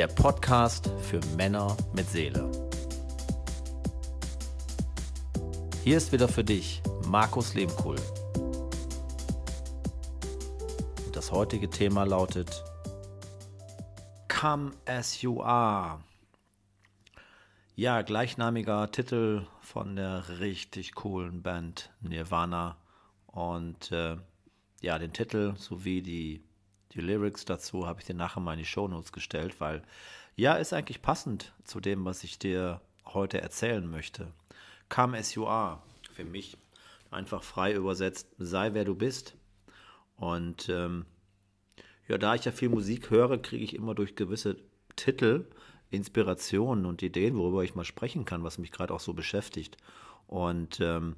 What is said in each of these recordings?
der Podcast für Männer mit Seele. Hier ist wieder für dich Markus Lehmkuhl. Und das heutige Thema lautet Come as you are. Ja, gleichnamiger Titel von der richtig coolen Band Nirvana. Und äh, ja, den Titel sowie die die Lyrics dazu habe ich dir nachher mal in die Shownotes gestellt, weil ja, ist eigentlich passend zu dem, was ich dir heute erzählen möchte. Come as you are, für mich einfach frei übersetzt, sei wer du bist. Und ähm, ja, da ich ja viel Musik höre, kriege ich immer durch gewisse Titel Inspirationen und Ideen, worüber ich mal sprechen kann, was mich gerade auch so beschäftigt. Und ähm,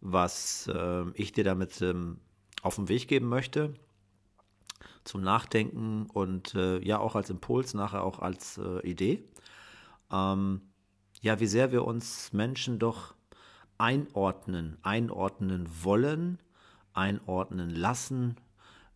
was äh, ich dir damit ähm, auf den Weg geben möchte, zum Nachdenken und äh, ja auch als Impuls, nachher auch als äh, Idee. Ähm, ja, wie sehr wir uns Menschen doch einordnen, einordnen wollen, einordnen lassen.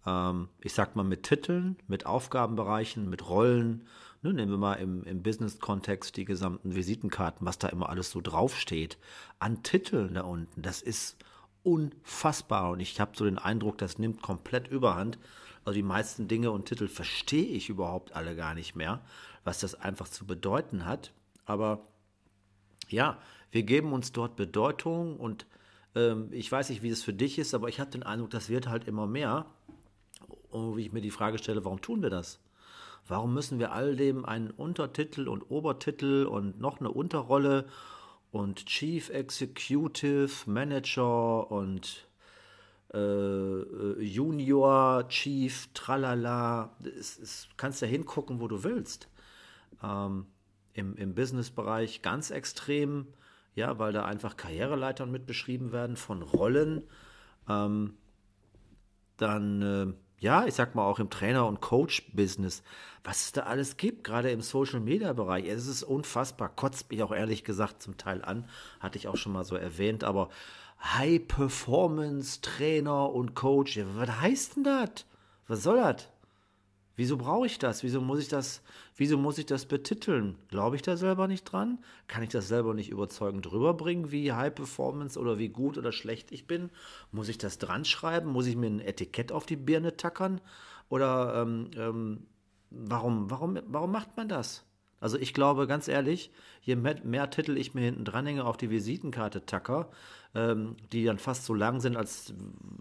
Ähm, ich sag mal mit Titeln, mit Aufgabenbereichen, mit Rollen. Nun ne, nehmen wir mal im, im Business-Kontext die gesamten Visitenkarten, was da immer alles so draufsteht. An Titeln da unten, das ist unfassbar. Und ich habe so den Eindruck, das nimmt komplett überhand. Also die meisten Dinge und Titel verstehe ich überhaupt alle gar nicht mehr, was das einfach zu bedeuten hat. Aber ja, wir geben uns dort Bedeutung und ähm, ich weiß nicht, wie es für dich ist, aber ich habe den Eindruck, das wird halt immer mehr. Und wie ich mir die Frage stelle, warum tun wir das? Warum müssen wir all dem einen Untertitel und Obertitel und noch eine Unterrolle und Chief Executive Manager und äh, äh, Junior, Chief, tralala. Es, es, kannst ja hingucken, wo du willst. Ähm, Im im Businessbereich ganz extrem, ja, weil da einfach Karriereleitern mit beschrieben werden von Rollen. Ähm, dann, äh, ja, ich sag mal auch im Trainer- und Coach-Business, was es da alles gibt, gerade im Social-Media-Bereich. Es ist unfassbar, kotzt mich auch ehrlich gesagt zum Teil an, hatte ich auch schon mal so erwähnt, aber High-Performance-Trainer und Coach. Was heißt denn das? Was soll das? Wieso brauche ich das? Wieso muss ich das? Wieso muss ich das betiteln? Glaube ich da selber nicht dran? Kann ich das selber nicht überzeugend rüberbringen, wie High Performance oder wie gut oder schlecht ich bin? Muss ich das dran schreiben? Muss ich mir ein Etikett auf die Birne tackern? Oder ähm, ähm, warum, warum, warum macht man das? Also ich glaube, ganz ehrlich, je mehr, mehr Titel ich mir hinten dranhänge auf die Visitenkarte tacker, ähm, die dann fast so lang sind, als,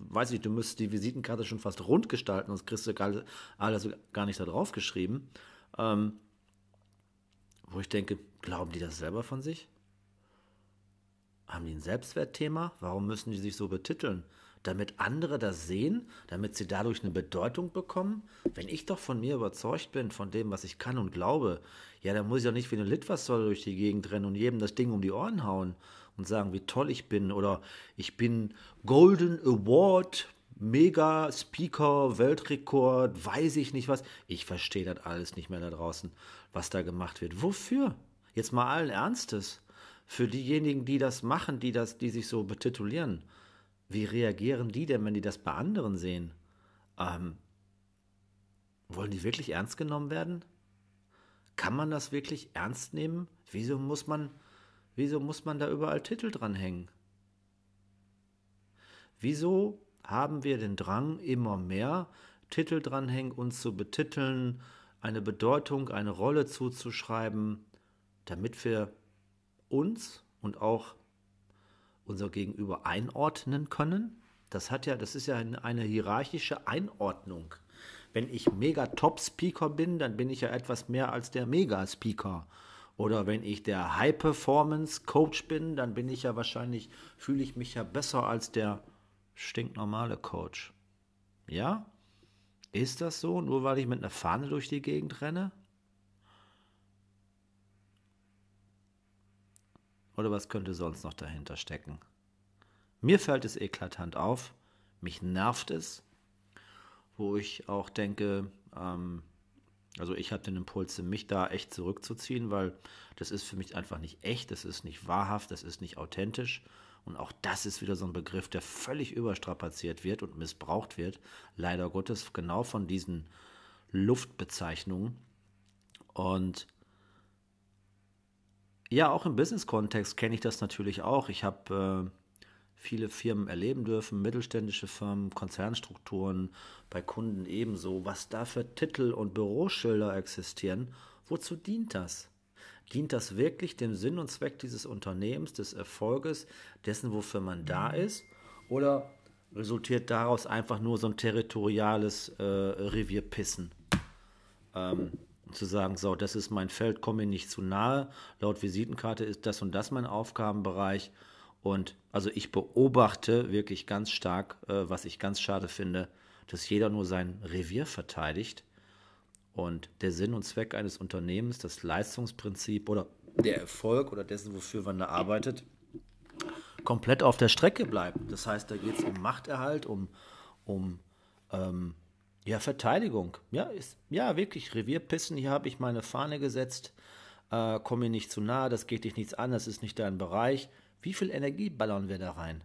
weiß ich, du müsstest die Visitenkarte schon fast rund gestalten, sonst kriegst du gar, alles gar nicht da drauf geschrieben. Ähm, wo ich denke, glauben die das selber von sich? Haben die ein Selbstwertthema? Warum müssen die sich so betiteln? damit andere das sehen, damit sie dadurch eine Bedeutung bekommen? Wenn ich doch von mir überzeugt bin, von dem, was ich kann und glaube, ja, dann muss ich doch nicht wie eine Litwassäule durch die Gegend rennen und jedem das Ding um die Ohren hauen und sagen, wie toll ich bin oder ich bin Golden Award Mega Speaker, Weltrekord, weiß ich nicht was. Ich verstehe das alles nicht mehr da draußen, was da gemacht wird. Wofür? Jetzt mal allen Ernstes. Für diejenigen, die das machen, die das, die sich so betitulieren. Wie reagieren die denn, wenn die das bei anderen sehen? Ähm, wollen die wirklich ernst genommen werden? Kann man das wirklich ernst nehmen? Wieso muss man, wieso muss man da überall Titel dranhängen? Wieso haben wir den Drang, immer mehr Titel dranhängen, uns zu betiteln, eine Bedeutung, eine Rolle zuzuschreiben, damit wir uns und auch unser Gegenüber einordnen können. Das hat ja, das ist ja eine hierarchische Einordnung. Wenn ich mega Top-Speaker bin, dann bin ich ja etwas mehr als der Mega-Speaker. Oder wenn ich der High-Performance-Coach bin, dann bin ich ja wahrscheinlich, fühle ich mich ja besser als der stinknormale Coach. Ja? Ist das so? Nur weil ich mit einer Fahne durch die Gegend renne? Oder was könnte sonst noch dahinter stecken? Mir fällt es eklatant auf, mich nervt es, wo ich auch denke, ähm, also ich habe den Impuls, mich da echt zurückzuziehen, weil das ist für mich einfach nicht echt, das ist nicht wahrhaft, das ist nicht authentisch. Und auch das ist wieder so ein Begriff, der völlig überstrapaziert wird und missbraucht wird, leider Gottes, genau von diesen Luftbezeichnungen. Und ja, auch im Business-Kontext kenne ich das natürlich auch. Ich habe äh, viele Firmen erleben dürfen, mittelständische Firmen, Konzernstrukturen, bei Kunden ebenso, was da für Titel und Büroschilder existieren. Wozu dient das? Dient das wirklich dem Sinn und Zweck dieses Unternehmens, des Erfolges, dessen, wofür man da mhm. ist? Oder resultiert daraus einfach nur so ein territoriales äh, Revierpissen? Ähm, zu sagen, so, das ist mein Feld, komme mir nicht zu nahe. Laut Visitenkarte ist das und das mein Aufgabenbereich. Und also ich beobachte wirklich ganz stark, äh, was ich ganz schade finde, dass jeder nur sein Revier verteidigt. Und der Sinn und Zweck eines Unternehmens, das Leistungsprinzip oder der Erfolg oder dessen, wofür man da arbeitet, komplett auf der Strecke bleibt. Das heißt, da geht es um Machterhalt, um, um ähm, ja, Verteidigung. Ja, ist, ja wirklich, Revierpissen, hier habe ich meine Fahne gesetzt. Äh, komm mir nicht zu nahe, das geht dich nichts an, das ist nicht dein Bereich. Wie viel Energie ballern wir da rein?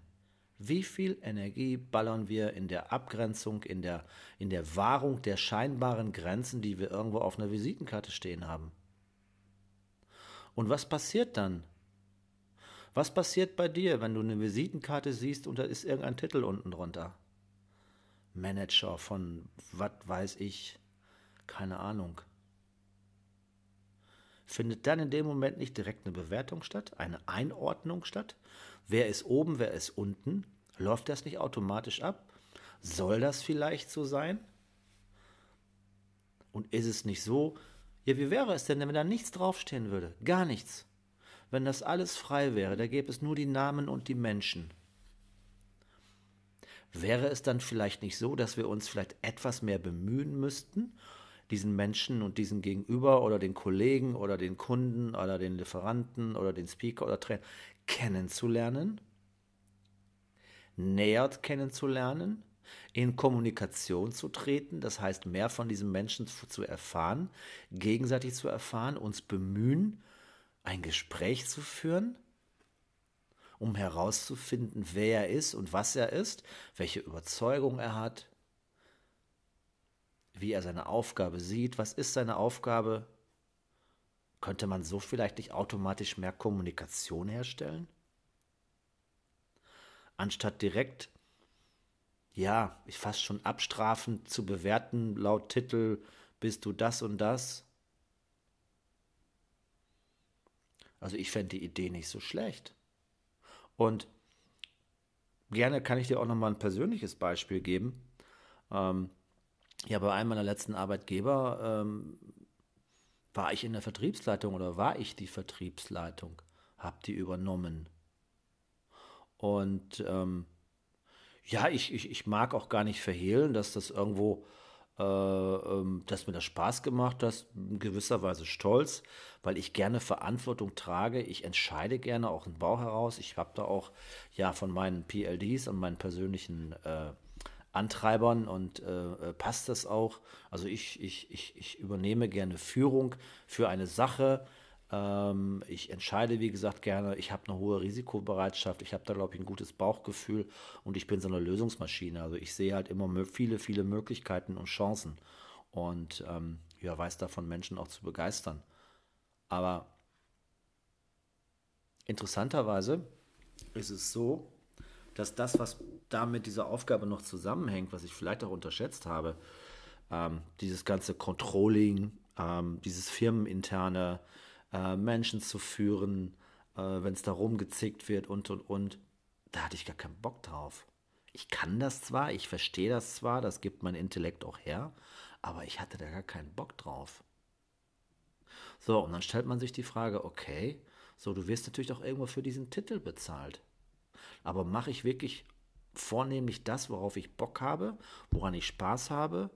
Wie viel Energie ballern wir in der Abgrenzung, in der, in der Wahrung der scheinbaren Grenzen, die wir irgendwo auf einer Visitenkarte stehen haben? Und was passiert dann? Was passiert bei dir, wenn du eine Visitenkarte siehst und da ist irgendein Titel unten drunter? Manager von was weiß ich, keine Ahnung. Findet dann in dem Moment nicht direkt eine Bewertung statt, eine Einordnung statt? Wer ist oben, wer ist unten? Läuft das nicht automatisch ab? Soll das vielleicht so sein? Und ist es nicht so? Ja, wie wäre es denn, wenn da nichts draufstehen würde? Gar nichts. Wenn das alles frei wäre, da gäbe es nur die Namen und die Menschen. Wäre es dann vielleicht nicht so, dass wir uns vielleicht etwas mehr bemühen müssten, diesen Menschen und diesen Gegenüber oder den Kollegen oder den Kunden oder den Lieferanten oder den Speaker oder Trainer kennenzulernen, näher kennenzulernen, in Kommunikation zu treten, das heißt mehr von diesem Menschen zu erfahren, gegenseitig zu erfahren, uns bemühen, ein Gespräch zu führen um herauszufinden, wer er ist und was er ist, welche Überzeugung er hat, wie er seine Aufgabe sieht, was ist seine Aufgabe, könnte man so vielleicht nicht automatisch mehr Kommunikation herstellen? Anstatt direkt, ja, ich fast schon abstrafend zu bewerten, laut Titel, bist du das und das? Also ich fände die Idee nicht so schlecht. Und gerne kann ich dir auch nochmal ein persönliches Beispiel geben. Ähm, ja, bei einem meiner letzten Arbeitgeber ähm, war ich in der Vertriebsleitung oder war ich die Vertriebsleitung, habe die übernommen. Und ähm, ja, ich, ich, ich mag auch gar nicht verhehlen, dass das irgendwo äh, ähm, dass mir das Spaß gemacht hat, in gewisser Weise stolz, weil ich gerne Verantwortung trage. Ich entscheide gerne auch im Bau heraus. Ich habe da auch ja von meinen PLDs und meinen persönlichen äh, Antreibern und äh, äh, passt das auch. Also ich, ich, ich, ich übernehme gerne Führung für eine Sache ähm, ich entscheide, wie gesagt, gerne. Ich habe eine hohe Risikobereitschaft. Ich habe da, glaube ich, ein gutes Bauchgefühl und ich bin so eine Lösungsmaschine. Also ich sehe halt immer viele, viele Möglichkeiten und Chancen und ähm, ja, weiß davon Menschen auch zu begeistern. Aber interessanterweise ist es so, dass das, was da mit dieser Aufgabe noch zusammenhängt, was ich vielleicht auch unterschätzt habe, ähm, dieses ganze Controlling, ähm, dieses firmeninterne, äh, Menschen zu führen, äh, wenn es da rumgezickt wird und und und. Da hatte ich gar keinen Bock drauf. Ich kann das zwar, ich verstehe das zwar, das gibt mein Intellekt auch her, aber ich hatte da gar keinen Bock drauf. So, und dann stellt man sich die Frage, okay, so, du wirst natürlich auch irgendwo für diesen Titel bezahlt. Aber mache ich wirklich vornehmlich das, worauf ich Bock habe, woran ich Spaß habe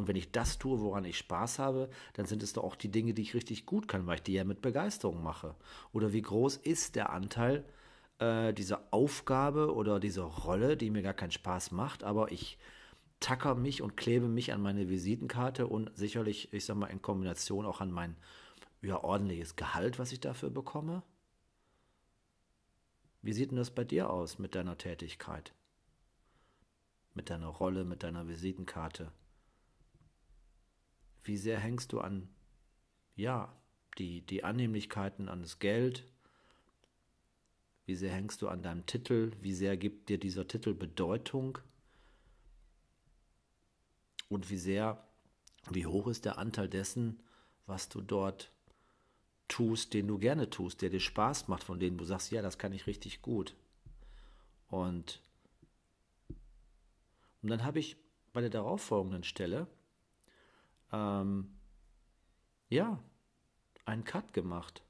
und wenn ich das tue, woran ich Spaß habe, dann sind es doch auch die Dinge, die ich richtig gut kann, weil ich die ja mit Begeisterung mache. Oder wie groß ist der Anteil äh, dieser Aufgabe oder dieser Rolle, die mir gar keinen Spaß macht, aber ich tacker mich und klebe mich an meine Visitenkarte und sicherlich, ich sag mal, in Kombination auch an mein ja, ordentliches Gehalt, was ich dafür bekomme. Wie sieht denn das bei dir aus mit deiner Tätigkeit? Mit deiner Rolle, mit deiner Visitenkarte? wie sehr hängst du an, ja, die, die Annehmlichkeiten an das Geld, wie sehr hängst du an deinem Titel, wie sehr gibt dir dieser Titel Bedeutung und wie sehr, wie hoch ist der Anteil dessen, was du dort tust, den du gerne tust, der dir Spaß macht, von denen du sagst, ja, das kann ich richtig gut. Und, und dann habe ich bei der darauffolgenden Stelle ähm, ja, einen Cut gemacht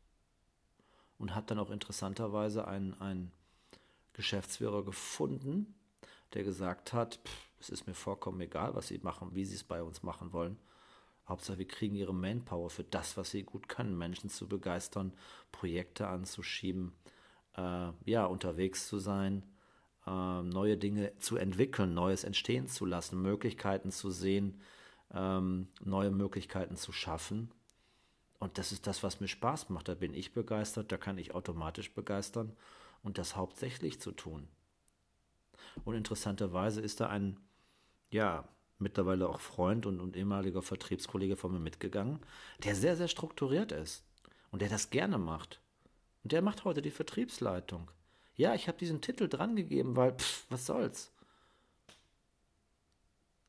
und hat dann auch interessanterweise einen, einen Geschäftsführer gefunden, der gesagt hat, pff, es ist mir vollkommen egal, was sie machen, wie sie es bei uns machen wollen. Hauptsache, wir kriegen ihre Manpower für das, was sie gut können, Menschen zu begeistern, Projekte anzuschieben, äh, ja, unterwegs zu sein, äh, neue Dinge zu entwickeln, Neues entstehen zu lassen, Möglichkeiten zu sehen, ähm, neue Möglichkeiten zu schaffen. Und das ist das, was mir Spaß macht. Da bin ich begeistert, da kann ich automatisch begeistern und das hauptsächlich zu tun. Und interessanterweise ist da ein, ja, mittlerweile auch Freund und, und ehemaliger Vertriebskollege von mir mitgegangen, der sehr, sehr strukturiert ist und der das gerne macht. Und der macht heute die Vertriebsleitung. Ja, ich habe diesen Titel drangegeben, weil, pff, was soll's.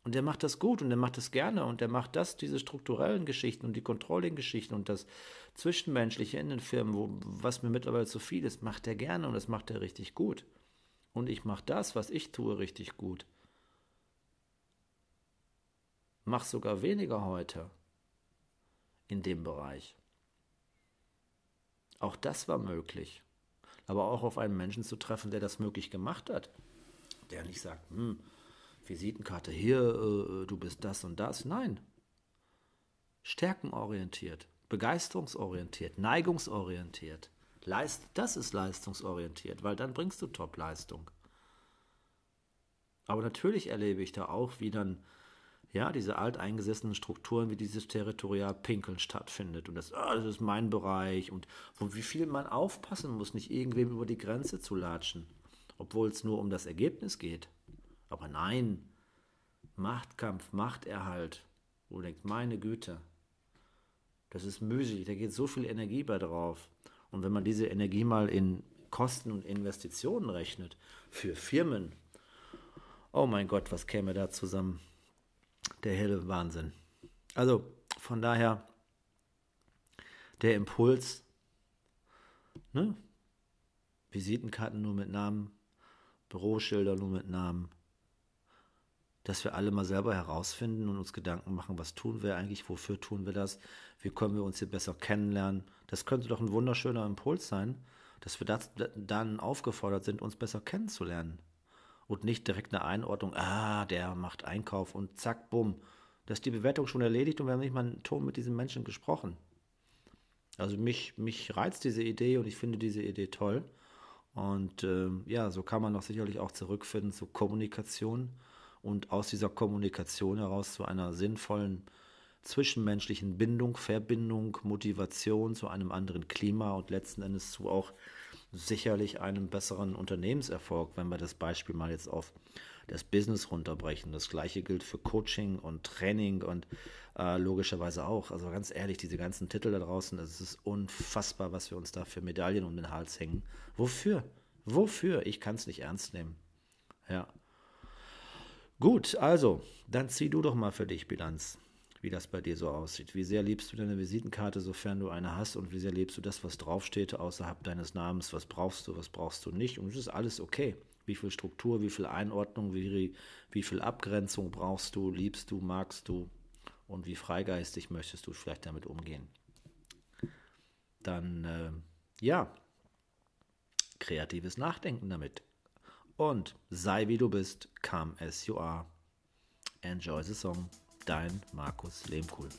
Und der macht das gut und der macht das gerne und der macht das, diese strukturellen Geschichten und die Controlling-Geschichten und das Zwischenmenschliche in den Firmen, wo, was mir mittlerweile zu viel ist, macht der gerne und das macht er richtig gut. Und ich mache das, was ich tue, richtig gut. Mach sogar weniger heute in dem Bereich. Auch das war möglich. Aber auch auf einen Menschen zu treffen, der das möglich gemacht hat. Der nicht sagt, hm, Visitenkarte hier, äh, du bist das und das. Nein. Stärkenorientiert, begeisterungsorientiert, neigungsorientiert. Leist, das ist leistungsorientiert, weil dann bringst du Top-Leistung. Aber natürlich erlebe ich da auch, wie dann ja, diese alteingesessenen Strukturen, wie dieses Territorialpinkeln stattfindet und das, ah, das ist mein Bereich und, und wie viel man aufpassen muss, nicht irgendwem über die Grenze zu latschen, obwohl es nur um das Ergebnis geht. Aber nein, Machtkampf, Machterhalt, wo du denkst, meine Güte, das ist mühselig, da geht so viel Energie bei drauf. Und wenn man diese Energie mal in Kosten und Investitionen rechnet, für Firmen, oh mein Gott, was käme da zusammen? Der helle Wahnsinn. Also von daher der Impuls, ne? Visitenkarten nur mit Namen, Büroschilder nur mit Namen, dass wir alle mal selber herausfinden und uns Gedanken machen, was tun wir eigentlich, wofür tun wir das, wie können wir uns hier besser kennenlernen. Das könnte doch ein wunderschöner Impuls sein, dass wir das, dann aufgefordert sind, uns besser kennenzulernen. Und nicht direkt eine Einordnung, ah, der macht Einkauf und zack, bumm. Da ist die Bewertung schon erledigt und wir haben nicht mal einen Ton mit diesem Menschen gesprochen. Also mich, mich reizt diese Idee und ich finde diese Idee toll. Und äh, ja, so kann man doch sicherlich auch zurückfinden zu Kommunikation und aus dieser Kommunikation heraus zu einer sinnvollen zwischenmenschlichen Bindung, Verbindung, Motivation zu einem anderen Klima und letzten Endes zu auch sicherlich einem besseren Unternehmenserfolg, wenn wir das Beispiel mal jetzt auf das Business runterbrechen. Das gleiche gilt für Coaching und Training und äh, logischerweise auch. Also ganz ehrlich, diese ganzen Titel da draußen, es ist unfassbar, was wir uns da für Medaillen um den Hals hängen. Wofür? Wofür? Ich kann es nicht ernst nehmen. Ja. Gut, also, dann zieh du doch mal für dich Bilanz, wie das bei dir so aussieht. Wie sehr liebst du deine Visitenkarte, sofern du eine hast, und wie sehr liebst du das, was draufsteht, außerhalb deines Namens? Was brauchst du, was brauchst du nicht? Und es ist alles okay. Wie viel Struktur, wie viel Einordnung, wie, wie viel Abgrenzung brauchst du, liebst du, magst du und wie freigeistig möchtest du vielleicht damit umgehen? Dann, äh, ja, kreatives Nachdenken damit und sei wie du bist, come as you are. Enjoy the song. Dein Markus Lehmkuhl.